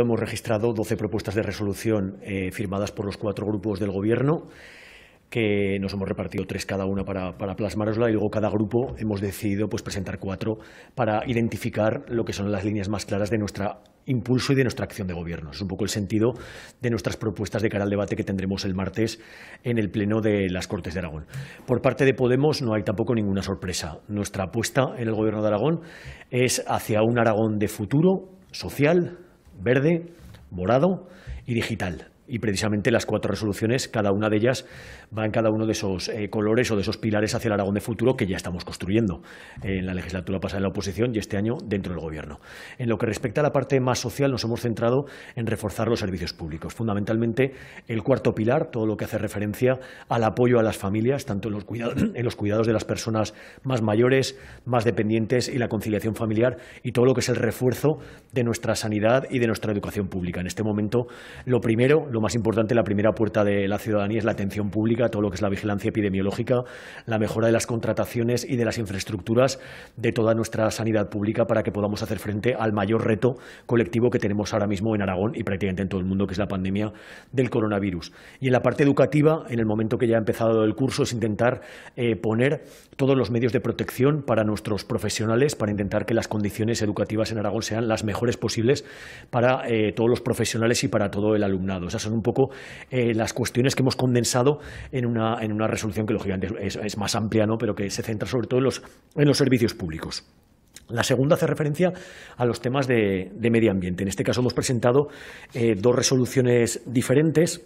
Hemos registrado 12 propuestas de resolución eh, firmadas por los cuatro grupos del Gobierno, que nos hemos repartido tres cada una para, plasmarosla y luego cada grupo hemos decidido pues, presentar cuatro para identificar lo que son las líneas más claras de nuestro impulso y de nuestra acción de gobierno. Es un poco el sentido de nuestras propuestas de cara al debate que tendremos el martes en el Pleno de las Cortes de Aragón. Por parte de Podemos no hay tampoco ninguna sorpresa. Nuestra apuesta en el Gobierno de Aragón es hacia un Aragón de futuro, social, verde, morado y digital y precisamente las cuatro resoluciones, cada una de ellas va en cada uno de esos eh, colores o de esos pilares hacia el Aragón de futuro que ya estamos construyendo eh, en la legislatura pasada en la oposición y este año dentro del gobierno. En lo que respecta a la parte más social, nos hemos centrado en reforzar los servicios públicos, fundamentalmente el cuarto pilar, todo lo que hace referencia al apoyo a las familias, tanto en los, cuidados, en los cuidados de las personas más mayores, más dependientes y la conciliación familiar y todo lo que es el refuerzo de nuestra sanidad y de nuestra educación pública. En este momento, lo primero, lo más importante, la primera puerta de la ciudadanía es la atención pública, todo lo que es la vigilancia epidemiológica, la mejora de las contrataciones y de las infraestructuras de toda nuestra sanidad pública para que podamos hacer frente al mayor reto colectivo que tenemos ahora mismo en Aragón y prácticamente en todo el mundo, que es la pandemia del coronavirus. Y en la parte educativa, en el momento que ya ha empezado el curso, es intentar eh, poner todos los medios de protección para nuestros profesionales, para intentar que las condiciones educativas en Aragón sean las mejores posibles para eh, todos los profesionales y para todo el alumnado son un poco eh, las cuestiones que hemos condensado en una, resolución que, lógicamente, es, más amplia, pero que se centra sobre todo en los, en los servicios públicos. La segunda hace referencia a los temas de, medio ambiente. En este caso hemos presentado eh, dos resoluciones diferentes.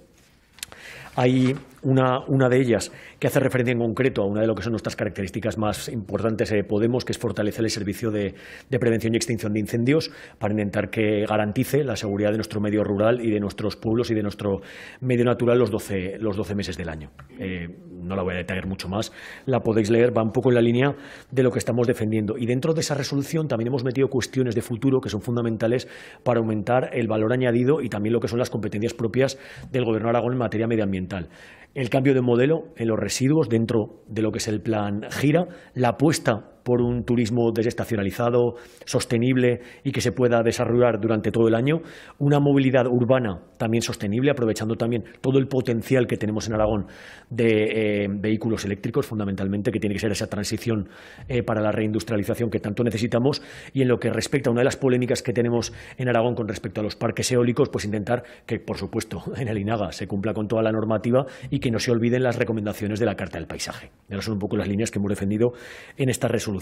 Hay una, una, de ellas que hace referencia en concreto a una de lo que son nuestras características más importantes de eh, Podemos, que es fortalecer el servicio de, prevención y extinción de incendios para intentar que garantice la seguridad de nuestro medio rural y de nuestros pueblos y de nuestro medio natural los 12, los 12 meses del año. Eh, no la voy a detallar mucho más, la podéis leer, va un poco en la línea de lo que estamos defendiendo. Y dentro de esa resolución también hemos metido cuestiones de futuro que son fundamentales para aumentar el valor añadido y también lo que son las competencias propias del Gobierno de Aragón en materia medioambiental. El cambio de modelo en los residuos dentro de lo que es el plan Gira, la apuesta por un turismo desestacionalizado, sostenible y que se pueda desarrollar durante todo el año, una movilidad urbana también sostenible, aprovechando también todo el potencial que tenemos en Aragón de eh, vehículos eléctricos, fundamentalmente, que tiene que ser esa transición eh, para la reindustrialización que tanto necesitamos, y en lo que respecta a una de las polémicas que tenemos en Aragón con respecto a los parques eólicos, pues intentar que, por supuesto, en el INAGA se cumpla con toda la normativa y que no se olviden las recomendaciones de la Carta del Paisaje. Esas son un poco las líneas que hemos defendido en esta resolución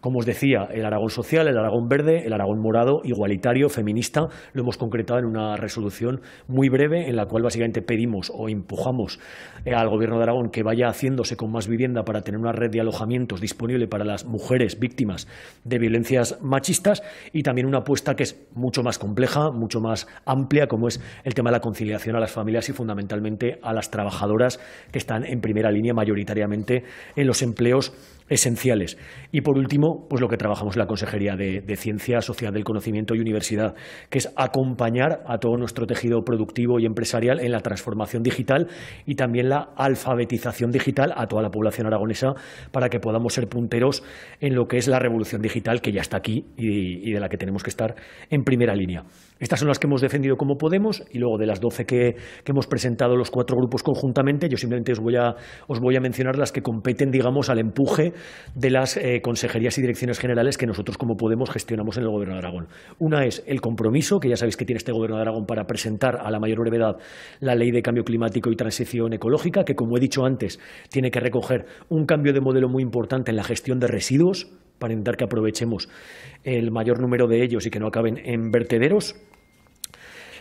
como os decía, el Aragón social, el Aragón verde, el Aragón morado, igualitario, feminista, lo hemos concretado en una resolución muy breve en la cual básicamente pedimos o empujamos eh, al Gobierno de Aragón que vaya haciéndose con más vivienda para tener una red de alojamientos disponible para las mujeres víctimas de violencias machistas y también una apuesta que es mucho más compleja, mucho más amplia, como es el tema de la conciliación a las familias y fundamentalmente a las trabajadoras que están en primera línea mayoritariamente en los empleos esenciales. Y por último, pues lo que trabajamos en la Consejería de, Ciencia, Social del Conocimiento y Universidad, que es acompañar a todo nuestro tejido productivo y empresarial en la transformación digital y también la alfabetización digital a toda la población aragonesa para que podamos ser punteros en lo que es la revolución digital que ya está aquí y, de la que tenemos que estar en primera línea. Estas son las que hemos defendido como Podemos y luego de las 12 que, hemos presentado los cuatro grupos conjuntamente, yo simplemente os voy a, os voy a mencionar las que competen, digamos, al empuje de las eh, consejerías y direcciones generales que nosotros como Podemos gestionamos en el Gobierno de Aragón. Una es el compromiso, que ya sabéis que tiene este Gobierno de Aragón para presentar a la mayor brevedad la Ley de Cambio Climático y Transición Ecológica, que como he dicho antes, tiene que recoger un cambio de modelo muy importante en la gestión de residuos para intentar que aprovechemos el mayor número de ellos y que no acaben en vertederos.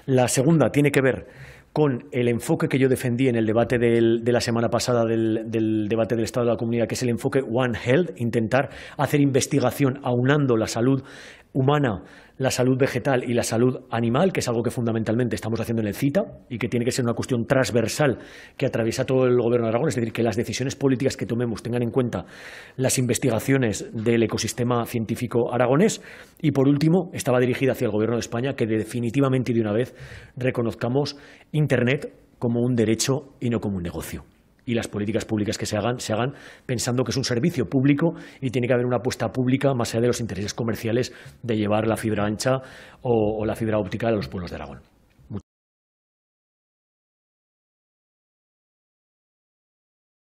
La segunda tiene que ver con el enfoque que yo defendí en el debate de la semana pasada del, del, debate del Estado de la Comunidad, que es el enfoque One Health, intentar hacer investigación aunando la salud humana la salud vegetal y la salud animal, que es algo que fundamentalmente estamos haciendo en el CITA y que tiene que ser una cuestión transversal que atraviesa todo el Gobierno de Aragón, es decir, que las decisiones políticas que tomemos tengan en cuenta las investigaciones del ecosistema científico aragonés. Y, por último, estaba dirigida hacia el Gobierno de España que definitivamente y de una vez reconozcamos Internet como un derecho y no como un negocio y las políticas públicas que se hagan se hagan pensando que es un servicio público y tiene que haber una apuesta pública más allá de los intereses comerciales de llevar la fibra ancha o, o la fibra óptica a los pueblos de Aragón.